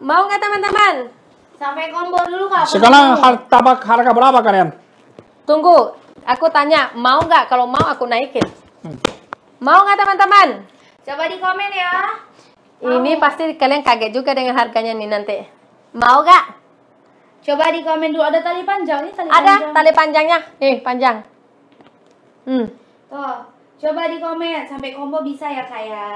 Mau nggak teman-teman? Sampai kompor dulu kak. Sekarang harga, harga berapa kalian? Tunggu, aku tanya mau nggak? Kalau mau aku naikin. Hmm. Mau nggak teman-teman? Coba di komen ya. Mau. Ini pasti kalian kaget juga dengan harganya nih nanti. Mau nggak? Coba di komen dulu ada tali panjang nih tali Ada panjang. tali panjangnya. Nih panjang. Hmm. Tuh, coba di komen sampai kombo bisa ya kak ya.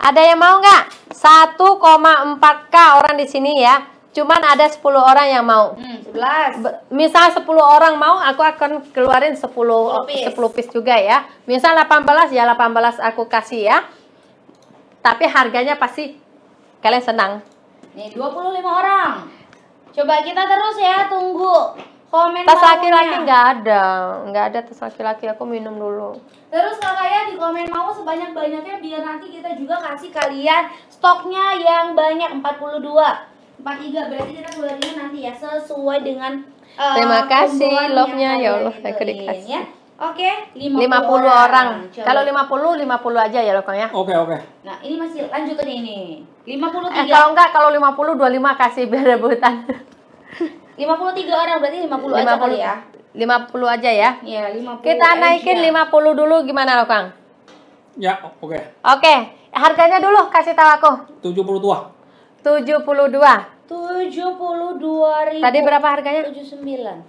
Ada yang mau nggak? 1,4K orang di sini ya. Cuman ada 10 orang yang mau. Hmm, 11. Misal 10 orang mau, aku akan keluarin 10 10 piece, 10 piece juga ya. Misal 18 ya 18 aku kasih ya. Tapi harganya pasti kalian senang. Nih 25 orang. Coba kita terus ya, tunggu komen tas laki-laki nggak ada nggak ada tas laki-laki aku minum dulu terus kakaknya di komen mau sebanyak-banyaknya biar nanti kita juga kasih kalian stoknya yang banyak 42 43 berarti kita keluarinnya nanti ya sesuai dengan uh, terima kasih love nya ya Allah saya dikasih ya. Oke, okay, 50, 50 orang. orang. Kalau 50, 50 aja ya lokong ya. Oke, okay, oke. Okay. Nah, ini masih lanjut ini. 53. Eh, kalau enggak kalau 50 25 kasih biar rebutan. 53 orang berarti 50, 50 aja kali ya. 50 aja ya. Iya, 50. Kita naikin aja. 50 dulu gimana lo, Kang? Ya, oke. Okay. Oke, okay. harganya dulu kasih tahu aku. 72. 72. 72 ribu. Tadi berapa harganya? 79.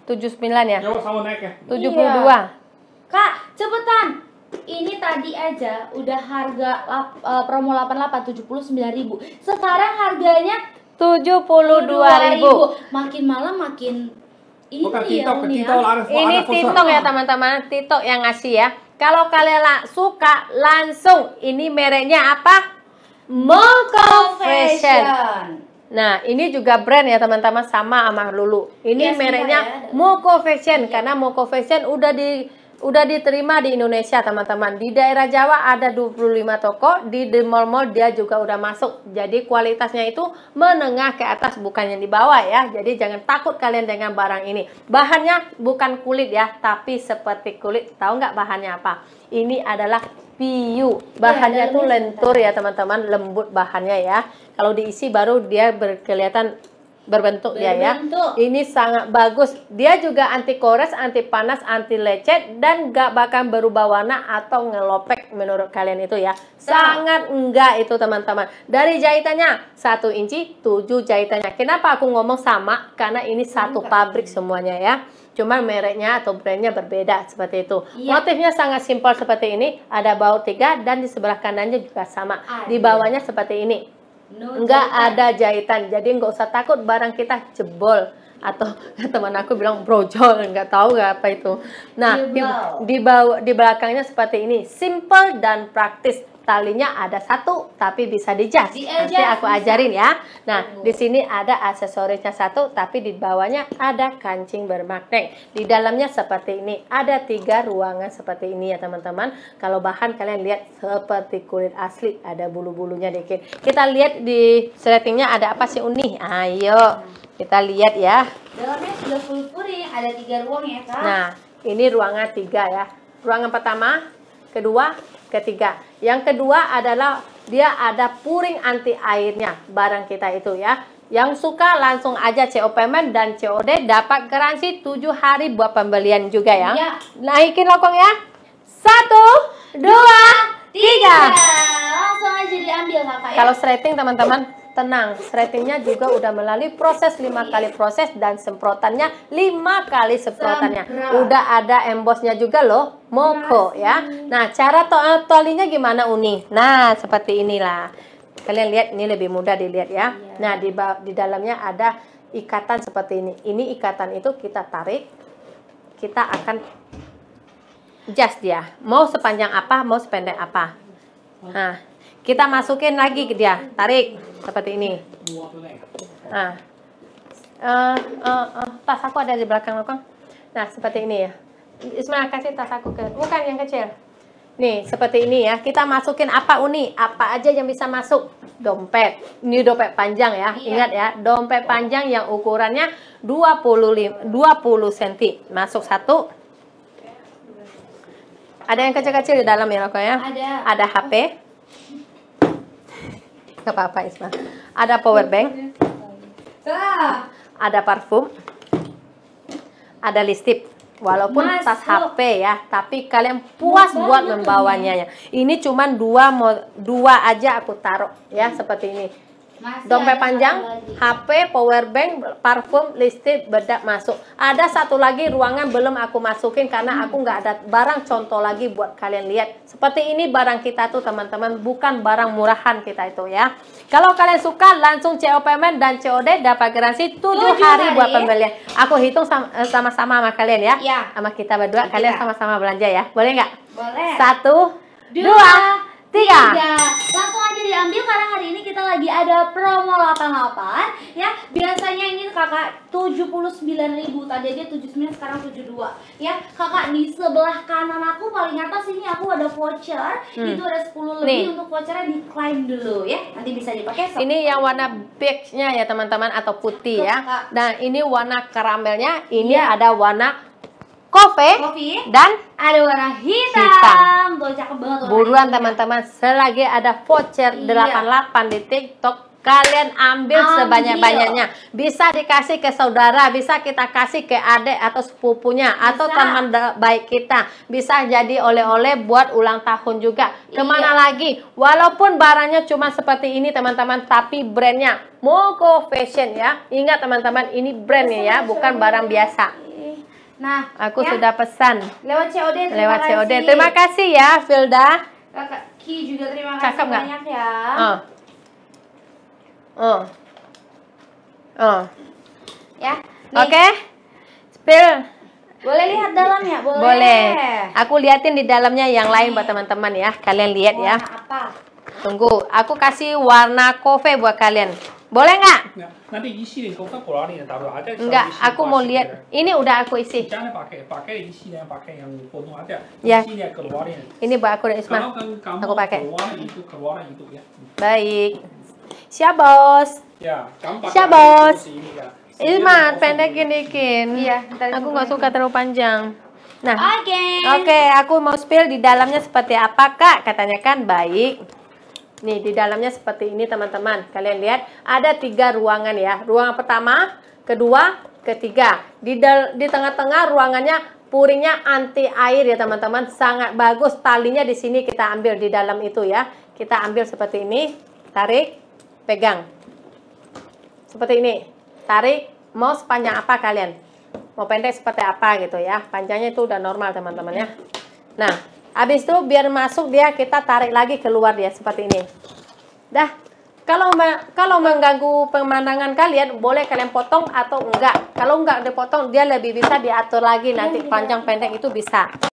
79 ya? Ya, sama naik ya. 72. Iya. Kak, cepetan. Ini tadi aja udah harga uh, promo 88 79 ribu. Sekarang harganya 72 ribu. Makin malam makin ini Bukan ya, TikTok ya. Ini TikTok ya teman-teman, Tito yang ngasih ya. Kalau kalian suka langsung ini mereknya apa? Moko Fashion. Nah, ini juga brand ya teman-teman sama sama Lulu. Ini yes, iya, mereknya ya, Moko Fashion karena Moko Fashion udah di udah diterima di Indonesia teman-teman di daerah Jawa ada 25 toko di the mall-mall dia juga udah masuk jadi kualitasnya itu menengah ke atas bukan yang di bawah ya jadi jangan takut kalian dengan barang ini bahannya bukan kulit ya tapi seperti kulit tahu nggak bahannya apa ini adalah piu bahannya ya, tuh lentur ya teman-teman lembut bahannya ya kalau diisi baru dia berkelihatan berbentuk, ya ya. Ini sangat bagus. Dia juga anti kores, anti panas, anti lecet dan gak bahkan berubah warna atau ngelopek menurut kalian itu ya. Sangat enggak itu teman-teman. Dari jahitannya satu inci tujuh jahitannya. Kenapa aku ngomong sama? Karena ini satu pabrik semuanya ya. Cuma mereknya atau brandnya berbeda seperti itu. Iya. Motifnya sangat simpel seperti ini. Ada baut tiga dan di sebelah kanannya juga sama. Di bawahnya seperti ini no nggak ada jahitan jadi nggak usah takut barang kita jebol atau teman aku bilang brojol nggak tahu nggak apa itu nah di, di bawah di belakangnya seperti ini simple dan praktis talinya ada satu tapi bisa dijas. Nanti aku ajarin ya. Nah, di sini ada aksesorisnya satu tapi di bawahnya ada kancing bermagnet. Di dalamnya seperti ini. Ada tiga ruangan seperti ini ya teman-teman. Kalau bahan kalian lihat seperti kulit asli, ada bulu-bulunya dikit. Kita lihat di settingnya ada apa sih unik? Ayo kita lihat ya. Dalamnya sudah full furing, ada tiga ruang ya kak. Nah, ini ruangan tiga ya. Ruangan pertama, kedua, ketiga. Yang kedua adalah dia ada puring anti airnya barang kita itu ya. Yang suka langsung aja CO payment dan COD dapat garansi 7 hari buat pembelian juga ya. ya. Naikin lokong ya. Satu, dua, tiga. Langsung aja diambil kakak ya. Kalau stretching teman-teman Tenang, ratingnya juga udah melalui proses lima kali proses dan semprotannya lima kali semprotannya. Udah ada embosnya juga loh, moko iya, ya. Nah, cara to eh, tolinya gimana Uni? Nah, seperti inilah. Kalian lihat ini lebih mudah dilihat ya. Iya. Nah, di di dalamnya ada ikatan seperti ini. Ini ikatan itu kita tarik. Kita akan just ya. Mau sepanjang apa, mau sependek apa. Iya. Nah, kita masukin lagi ke dia. Tarik seperti ini. Nah. Uh, uh, uh, tas aku ada di belakang loh Kang. Nah, seperti ini ya. Ismail kasih tas aku ke bukan yang kecil. Nih, seperti ini ya. Kita masukin apa Uni? Apa aja yang bisa masuk? Dompet. Ini dompet panjang ya. Iya. Ingat ya, dompet panjang yang ukurannya 20 20 cm. Masuk satu. Ada yang kecil-kecil di dalam ya, Roko ya? Ada. Ada HP nggak apa-apa Isma ada power bank ada parfum ada listip walaupun Masuk. tas HP ya, tapi kalian puas buat membawanya. Ya. Ini cuman dua dua aja aku taruh ya hmm. seperti ini dompet panjang, HP, power bank, parfum, listrik, bedak masuk. Ada satu lagi ruangan belum aku masukin karena hmm. aku nggak ada barang contoh lagi buat kalian lihat. Seperti ini barang kita tuh teman-teman, bukan barang murahan kita itu ya. Kalau kalian suka langsung CO payment dan COD dapat garansi 7, hari, hari buat pembelian. Aku hitung eh, sama-sama sama kalian ya. ya. Sama kita berdua, kalian iya. sama-sama belanja ya. Boleh nggak? Boleh. Satu, dua, dua tiga. tiga. Langsung aja diambil karena hari ini kita lagi ada promo 88 ya. Biasanya ini kakak 79.000 tadi dia 79 sekarang 72 ya. Kakak di sebelah kanan aku paling atas ini aku ada voucher. Hmm. Itu ada 10 lebih Nih. untuk vouchernya claim dulu ya. Nanti bisa dipakai. Ini yang warna beige-nya ya teman-teman atau putih Tuh, ya. Kak. Dan nah, ini warna karamelnya, ini yeah. ada warna kopi, dan ada warna hitam. hitam. cakep banget. Buruan teman-teman, selagi ada voucher iya. 88 di TikTok kalian ambil, ambil. sebanyak-banyaknya. Bisa dikasih ke saudara, bisa kita kasih ke adik atau sepupunya bisa. atau teman baik kita. Bisa jadi oleh-oleh buat ulang tahun juga. Iya. Kemana iya. lagi? Walaupun barangnya cuma seperti ini teman-teman, tapi brandnya Moko Fashion ya. Ingat teman-teman, ini brandnya ya, bukan barang biasa. Nah, aku ya? sudah pesan. Lewat COD. Terima lewat kasih. COD. Terima kasih ya, Filda. Kakak Ki juga terima kasih Cakep banyak gak? ya. Oh. Oh. Oh. Ya. Oke. Okay. Spill. Boleh lihat dalamnya, boleh. Boleh. Aku liatin di dalamnya yang lain buat teman-teman ya. Kalian lihat ya. apa? Tunggu, aku kasih warna kofe buat kalian. Boleh nggak? nanti isi di Coca-Cola nih taruh aja. Enggak, aku mau lihat. Ini udah aku isi. Jangan pakai, pakai yang pakai yang potong aja. Ya. yang keluarin. Ini buat aku Isma. Kamu aku pakai. Keluar itu keluar itu ya. Baik. Siap bos. Ya, kamu pakai. Siap bos. Isma, pendekin dikin. Iya, aku nggak suka terlalu panjang. Nah, oke, okay. oke, okay, aku mau spill di dalamnya seperti apa kak? Katanya kan baik. Nih, di dalamnya seperti ini teman-teman. Kalian lihat, ada tiga ruangan ya. Ruangan pertama, kedua, ketiga. Di, di tengah-tengah ruangannya puringnya anti air ya teman-teman. Sangat bagus. Talinya di sini kita ambil di dalam itu ya. Kita ambil seperti ini. Tarik, pegang. Seperti ini. Tarik, mau sepanjang apa kalian? Mau pendek seperti apa gitu ya. Panjangnya itu udah normal teman-teman ya. Nah, Habis itu biar masuk dia kita tarik lagi keluar dia seperti ini. Dah. Kalau kalau mengganggu pemandangan kalian boleh kalian potong atau enggak. Kalau enggak dipotong dia lebih bisa diatur lagi nanti iya, iya. panjang pendek itu bisa.